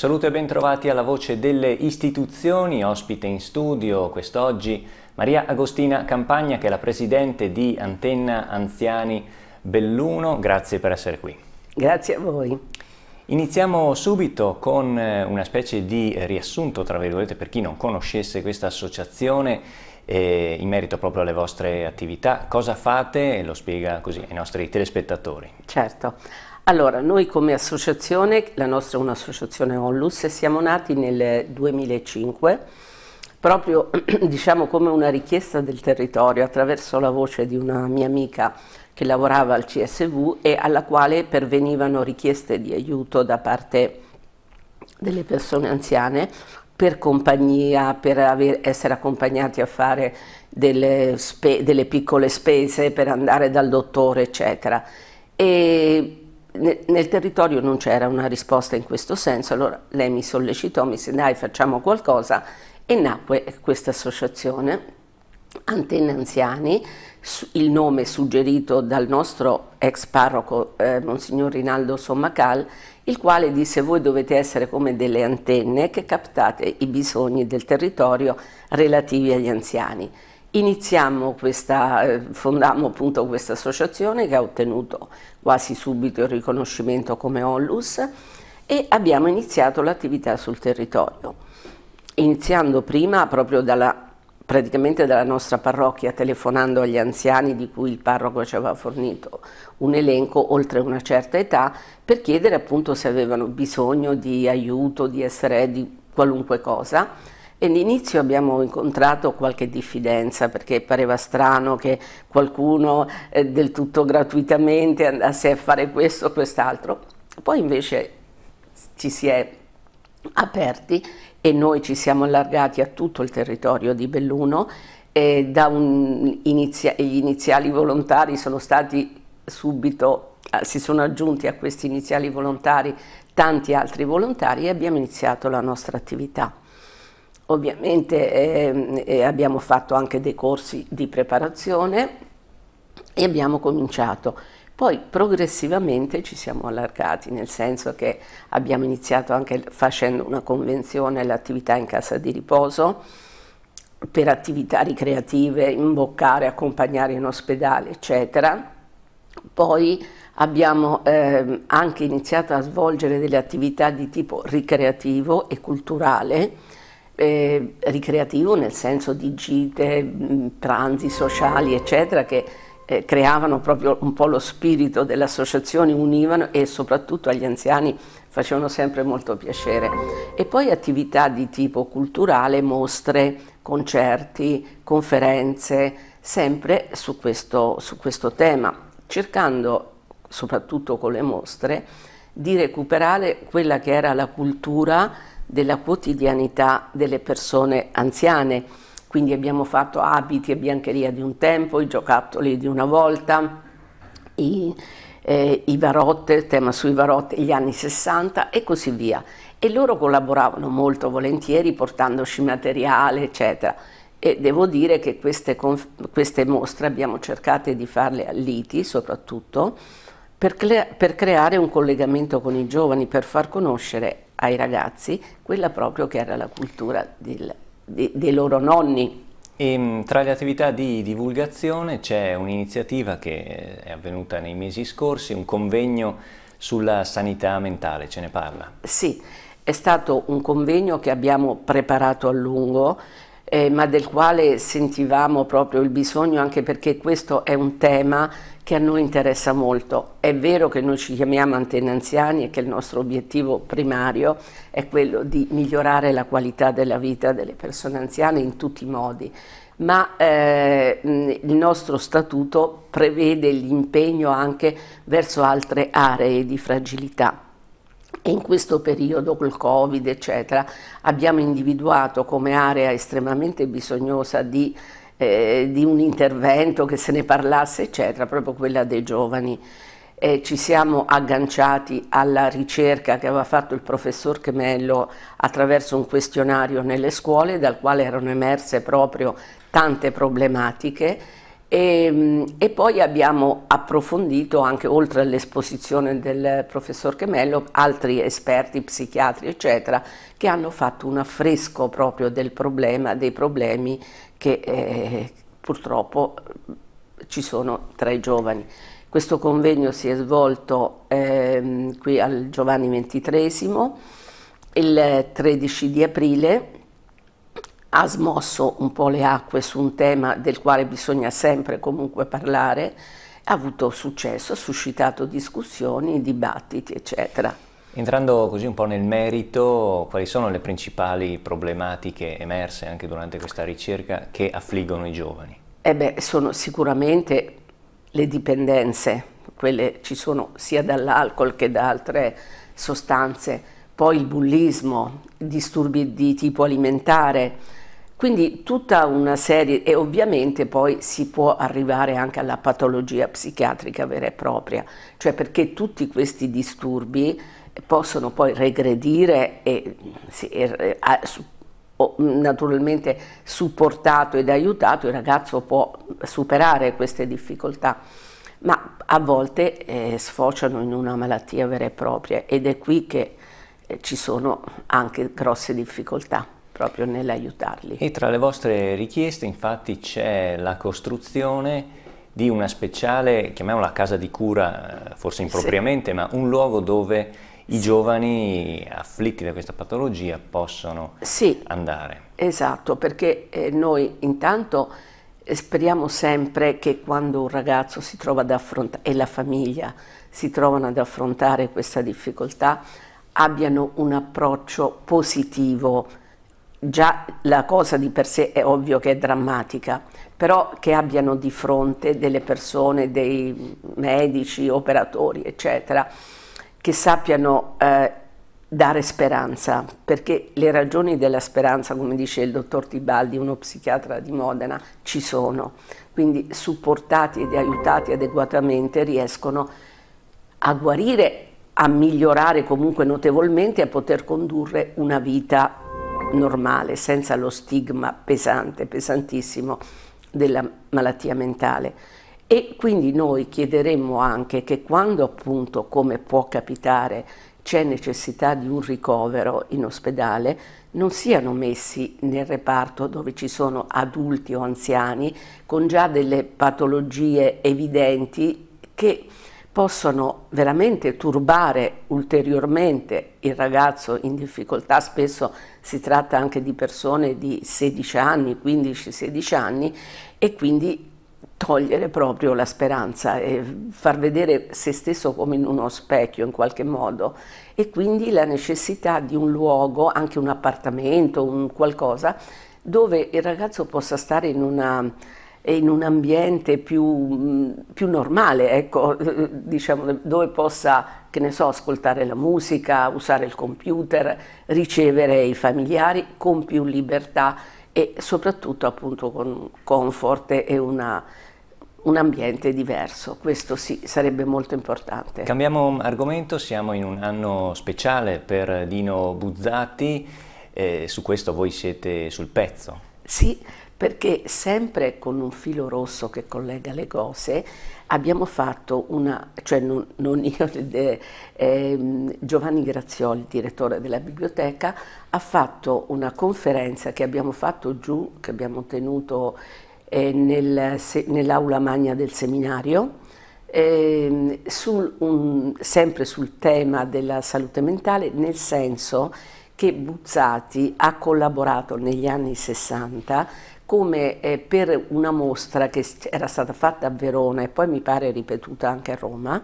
saluto e bentrovati alla Voce delle Istituzioni, ospite in studio quest'oggi Maria Agostina Campagna che è la presidente di Antenna Anziani Belluno, grazie per essere qui. Grazie a voi. Iniziamo subito con eh, una specie di riassunto, tra virgolette, per chi non conoscesse questa associazione eh, in merito proprio alle vostre attività. Cosa fate? Lo spiega così ai nostri telespettatori. Certo. Allora, noi come associazione, la nostra è un'associazione Onlus, siamo nati nel 2005 proprio diciamo come una richiesta del territorio attraverso la voce di una mia amica che lavorava al CSV e alla quale pervenivano richieste di aiuto da parte delle persone anziane per compagnia, per aver, essere accompagnati a fare delle, delle piccole spese, per andare dal dottore, eccetera. E nel territorio non c'era una risposta in questo senso, allora lei mi sollecitò, mi disse dai facciamo qualcosa e nacque questa associazione Antenne Anziani, il nome suggerito dal nostro ex parroco eh, Monsignor Rinaldo Sommacal, il quale disse voi dovete essere come delle antenne che captate i bisogni del territorio relativi agli anziani. Iniziamo questa, eh, fondammo appunto questa associazione che ha ottenuto quasi subito il riconoscimento come Onlus e abbiamo iniziato l'attività sul territorio, iniziando prima proprio dalla praticamente dalla nostra parrocchia, telefonando agli anziani di cui il parroco ci aveva fornito un elenco oltre una certa età, per chiedere appunto se avevano bisogno di aiuto, di essere di qualunque cosa all'inizio abbiamo incontrato qualche diffidenza perché pareva strano che qualcuno eh, del tutto gratuitamente andasse a fare questo o quest'altro. Poi invece ci si è aperti e noi ci siamo allargati a tutto il territorio di Belluno e inizia gli iniziali volontari sono stati subito, ah, si sono aggiunti a questi iniziali volontari tanti altri volontari e abbiamo iniziato la nostra attività. Ovviamente eh, abbiamo fatto anche dei corsi di preparazione e abbiamo cominciato. Poi progressivamente ci siamo allargati, nel senso che abbiamo iniziato anche facendo una convenzione l'attività in casa di riposo per attività ricreative, imboccare, accompagnare in ospedale, eccetera. Poi abbiamo eh, anche iniziato a svolgere delle attività di tipo ricreativo e culturale, eh, ricreativo nel senso di gite, mm, pranzi sociali, eccetera, che eh, creavano proprio un po' lo spirito dell'associazione, univano e soprattutto agli anziani facevano sempre molto piacere. E poi attività di tipo culturale, mostre, concerti, conferenze, sempre su questo, su questo tema, cercando soprattutto con le mostre di recuperare quella che era la cultura della quotidianità delle persone anziane. Quindi abbiamo fatto abiti e biancheria di un tempo, i giocattoli di una volta, i, eh, i varotte, il tema sui varotte, gli anni 60 e così via. E loro collaboravano molto volentieri portandoci materiale, eccetera. E devo dire che queste, queste mostre abbiamo cercato di farle a Liti soprattutto per, cre per creare un collegamento con i giovani, per far conoscere ai ragazzi quella proprio che era la cultura del, de, dei loro nonni. E, ehm, tra le attività di divulgazione c'è un'iniziativa che è avvenuta nei mesi scorsi, un convegno sulla sanità mentale, ce ne parla? Sì, è stato un convegno che abbiamo preparato a lungo eh, ma del quale sentivamo proprio il bisogno anche perché questo è un tema che a noi interessa molto. È vero che noi ci chiamiamo Antenne Anziani e che il nostro obiettivo primario è quello di migliorare la qualità della vita delle persone anziane in tutti i modi, ma eh, il nostro statuto prevede l'impegno anche verso altre aree di fragilità. E in questo periodo col Covid, eccetera, abbiamo individuato come area estremamente bisognosa di, eh, di un intervento che se ne parlasse, eccetera, proprio quella dei giovani. Eh, ci siamo agganciati alla ricerca che aveva fatto il professor Chemello attraverso un questionario nelle scuole dal quale erano emerse proprio tante problematiche e, ehm, e, poi abbiamo approfondito anche oltre all'esposizione del professor Chemello altri esperti, psichiatri eccetera che hanno fatto un affresco proprio del problema, dei problemi che eh, purtroppo ci sono tra i giovani. Questo convegno si è svolto eh, qui al Giovanni XXIII il 13 di aprile ha smosso un po' le acque su un tema del quale bisogna sempre comunque parlare, ha avuto successo, ha suscitato discussioni, dibattiti, eccetera. Entrando così un po' nel merito, quali sono le principali problematiche emerse anche durante questa ricerca che affliggono i giovani? Eh beh, sono sicuramente le dipendenze, quelle ci sono sia dall'alcol che da altre sostanze, poi il bullismo, disturbi di tipo alimentare, quindi tutta una serie e ovviamente poi si può arrivare anche alla patologia psichiatrica vera e propria, cioè perché tutti questi disturbi possono poi regredire e, e a, su, naturalmente supportato ed aiutato il ragazzo può superare queste difficoltà, ma a volte eh, sfociano in una malattia vera e propria ed è qui che eh, ci sono anche grosse difficoltà proprio nell'aiutarli. E tra le vostre richieste infatti c'è la costruzione di una speciale, chiamiamola casa di cura, eh, forse impropriamente, sì. ma un luogo dove i sì. giovani afflitti da questa patologia possono sì. andare. Esatto, perché eh, noi intanto eh, speriamo sempre che quando un ragazzo si trova ad affrontare, e la famiglia si trovano ad affrontare questa difficoltà, abbiano un approccio positivo già la cosa di per sé è ovvio che è drammatica, però che abbiano di fronte delle persone, dei medici, operatori, eccetera, che sappiano eh, dare speranza, perché le ragioni della speranza, come dice il dottor Tibaldi, uno psichiatra di Modena, ci sono. Quindi supportati ed aiutati adeguatamente riescono a guarire, a migliorare comunque notevolmente e a poter condurre una vita normale, senza lo stigma pesante, pesantissimo della malattia mentale. E quindi noi chiederemmo anche che quando appunto, come può capitare, c'è necessità di un ricovero in ospedale, non siano messi nel reparto dove ci sono adulti o anziani con già delle patologie evidenti che possono veramente turbare ulteriormente il ragazzo in difficoltà, spesso si tratta anche di persone di 16 anni, 15-16 anni e quindi togliere proprio la speranza e far vedere se stesso come in uno specchio in qualche modo e quindi la necessità di un luogo, anche un appartamento, un qualcosa dove il ragazzo possa stare in una e in un ambiente più, più normale, ecco, diciamo, dove possa, che ne so, ascoltare la musica, usare il computer, ricevere i familiari con più libertà e soprattutto appunto con comfort e una, un ambiente diverso, questo sì, sarebbe molto importante. Cambiamo argomento, siamo in un anno speciale per Dino Buzzati, eh, su questo voi siete sul pezzo. Sì, perché sempre con un filo rosso che collega le cose abbiamo fatto una, cioè non, non io, eh, eh, Giovanni Grazioli, direttore della biblioteca, ha fatto una conferenza che abbiamo fatto giù, che abbiamo tenuto eh, nel, nell'aula magna del seminario, ehm, sul, un, sempre sul tema della salute mentale, nel senso che Buzzati ha collaborato negli anni 60 come eh, per una mostra che era stata fatta a Verona e poi mi pare ripetuta anche a Roma,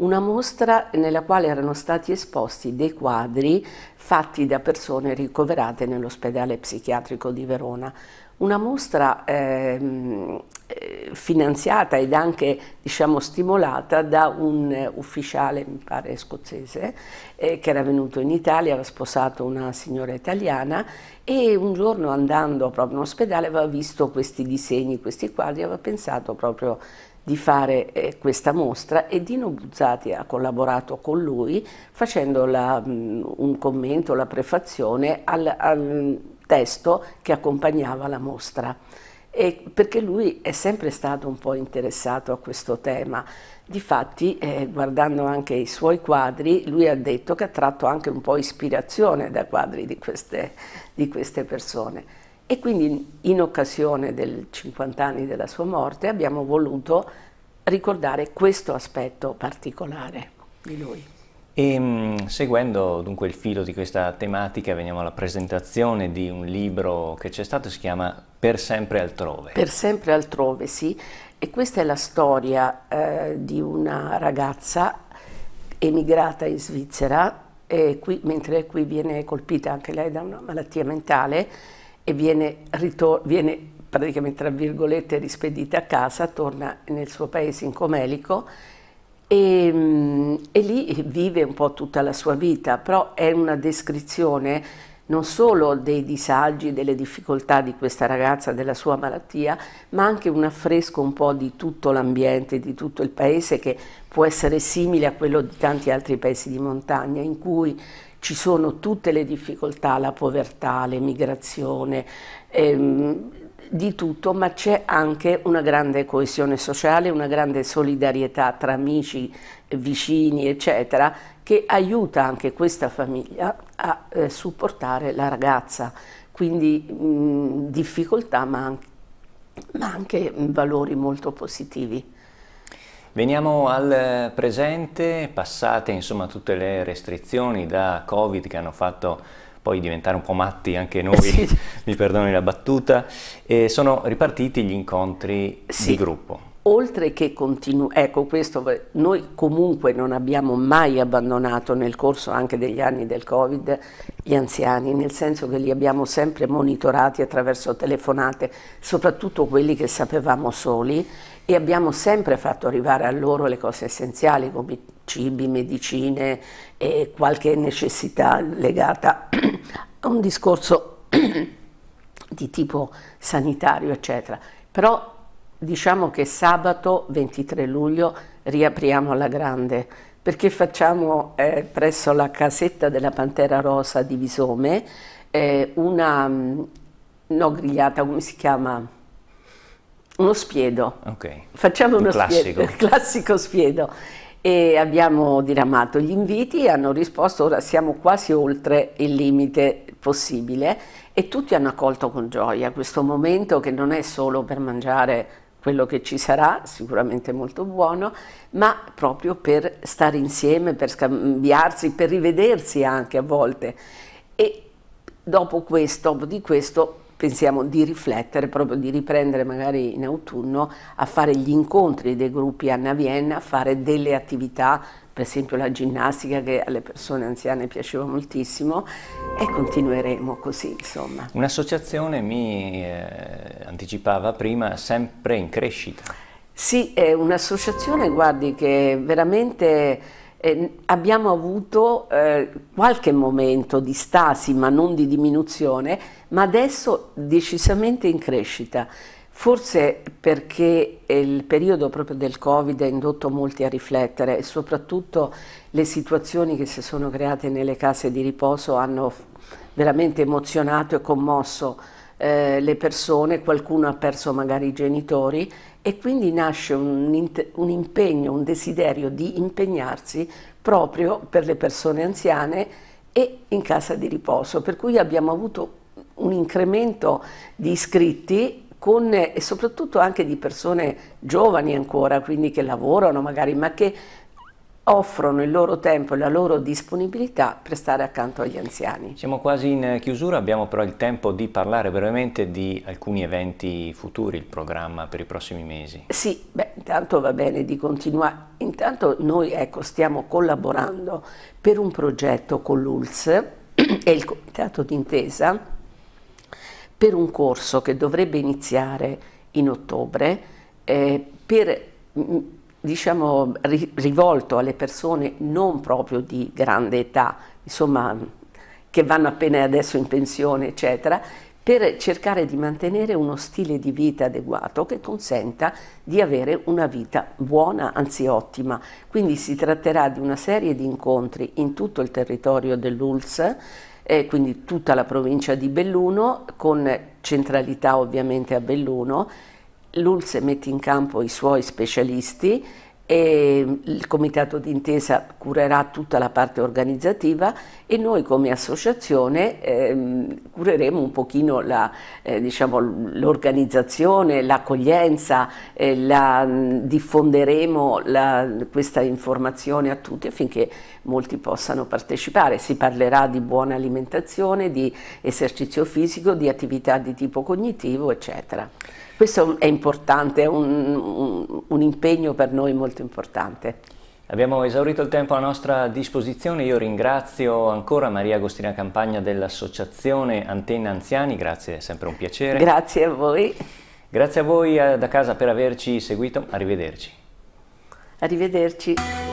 una mostra nella quale erano stati esposti dei quadri fatti da persone ricoverate nell'ospedale psichiatrico di Verona. Una mostra ehm, finanziata ed anche diciamo, stimolata da un eh, ufficiale, mi pare scozzese, eh, che era venuto in Italia, aveva sposato una signora italiana e un giorno andando proprio in ospedale aveva visto questi disegni, questi quadri, aveva pensato proprio di fare eh, questa mostra e Dino Buzzati ha collaborato con lui facendo la, mm, un commento, la prefazione al, al testo che accompagnava la mostra. E perché lui è sempre stato un po' interessato a questo tema. Difatti, eh, guardando anche i suoi quadri, lui ha detto che ha tratto anche un po' ispirazione da quadri di queste, di queste persone. E quindi in occasione del 50 anni della sua morte abbiamo voluto ricordare questo aspetto particolare di lui. E, mm, seguendo dunque il filo di questa tematica veniamo alla presentazione di un libro che c'è stato, si chiama Per sempre altrove. Per sempre altrove, sì, e questa è la storia eh, di una ragazza emigrata in Svizzera, qui, mentre qui viene colpita anche lei da una malattia mentale e viene, viene praticamente tra virgolette rispedita a casa, torna nel suo paese in Comelico e, ehm, e, lì vive un po' tutta la sua vita, però è una descrizione non solo dei disagi, delle difficoltà di questa ragazza, della sua malattia, ma anche un affresco un po' di tutto l'ambiente, di tutto il paese che può essere simile a quello di tanti altri paesi di montagna in cui ci sono tutte le difficoltà, la povertà, l'emigrazione, ehm, di tutto, ma c'è anche una grande coesione sociale, una grande solidarietà tra amici, vicini, eccetera, che aiuta anche questa famiglia a eh, supportare la ragazza. Quindi mh, difficoltà, ma anche, ma anche valori molto positivi. Veniamo al presente, passate insomma tutte le restrizioni da Covid che hanno fatto poi diventare un po' matti anche noi, sì. mi perdoni la battuta, e sono ripartiti gli incontri sì. di gruppo. Oltre che continuare, ecco questo, noi comunque non abbiamo mai abbandonato nel corso anche degli anni del Covid gli anziani, nel senso che li abbiamo sempre monitorati attraverso telefonate, soprattutto quelli che sapevamo soli e abbiamo sempre fatto arrivare a loro le cose essenziali come cibi, medicine e qualche necessità legata a un discorso di tipo sanitario, eccetera. Però diciamo che sabato 23 luglio riapriamo la grande perché facciamo eh, presso la casetta della Pantera Rosa di Visome eh, una mm, no grigliata, come si chiama? Uno spiedo. Okay. Facciamo Un uno classico. spiedo, classico spiedo e abbiamo diramato gli inviti, hanno risposto ora siamo quasi oltre il limite possibile e tutti hanno accolto con gioia questo momento che non è solo per mangiare quello che ci sarà, sicuramente molto buono, ma proprio per stare insieme, per scambiarsi, per rivedersi anche a volte. E dopo questo, dopo di questo pensiamo di riflettere, proprio di riprendere magari in autunno a fare gli incontri dei gruppi Anna Vienna, a fare delle attività, per esempio la ginnastica che alle persone anziane piaceva moltissimo e continueremo così insomma. Un'associazione mi eh, anticipava prima sempre in crescita. Sì, è un'associazione, guardi, che veramente eh, abbiamo avuto eh, qualche momento di stasi, ma non di diminuzione, ma adesso decisamente in crescita. Forse perché il periodo proprio del Covid ha indotto molti a riflettere e soprattutto le situazioni che si sono create nelle case di riposo hanno veramente emozionato e commosso eh, le persone, qualcuno ha perso magari i genitori e quindi nasce un, un, impegno, un desiderio di impegnarsi proprio per le persone anziane e in casa di riposo, per cui abbiamo avuto un incremento di iscritti con, e soprattutto anche di persone giovani ancora, quindi che lavorano magari, ma che offrono il loro tempo e la loro disponibilità per stare accanto agli anziani. Siamo quasi in chiusura, abbiamo però il tempo di parlare brevemente di alcuni eventi futuri, il programma per i prossimi mesi. Sì, beh, intanto va bene di continuare. Intanto noi ecco, stiamo collaborando per un progetto con l'ULS e il Comitato d'Intesa per un corso che dovrebbe iniziare in ottobre eh, per mm, diciamo, ri, rivolto alle persone non proprio di grande età, insomma, che vanno appena adesso in pensione, eccetera, per cercare di mantenere uno stile di vita adeguato che consenta di avere una vita buona, anzi ottima. Quindi si tratterà di una serie di incontri in tutto il territorio dell'ULS, eh, quindi tutta la provincia di Belluno, con centralità ovviamente a Belluno, l'Ulse mette in campo i suoi specialisti e il comitato d'intesa curerà tutta la parte organizzativa e noi come associazione ehm, cureremo un pochino l'organizzazione, eh, diciamo, l'accoglienza, eh, la, mm, diffonderemo la, questa informazione a tutti affinché molti possano partecipare. Si parlerà di buona alimentazione, di esercizio fisico, di attività di tipo cognitivo, eccetera. Questo è importante, è un, un, impegno per noi molto importante. Abbiamo esaurito il tempo a nostra disposizione, io ringrazio ancora Maria Agostina Campagna dell'Associazione Antenna Anziani, grazie, è sempre un piacere. Grazie a voi. Grazie a voi eh, da casa per averci seguito, arrivederci. Arrivederci.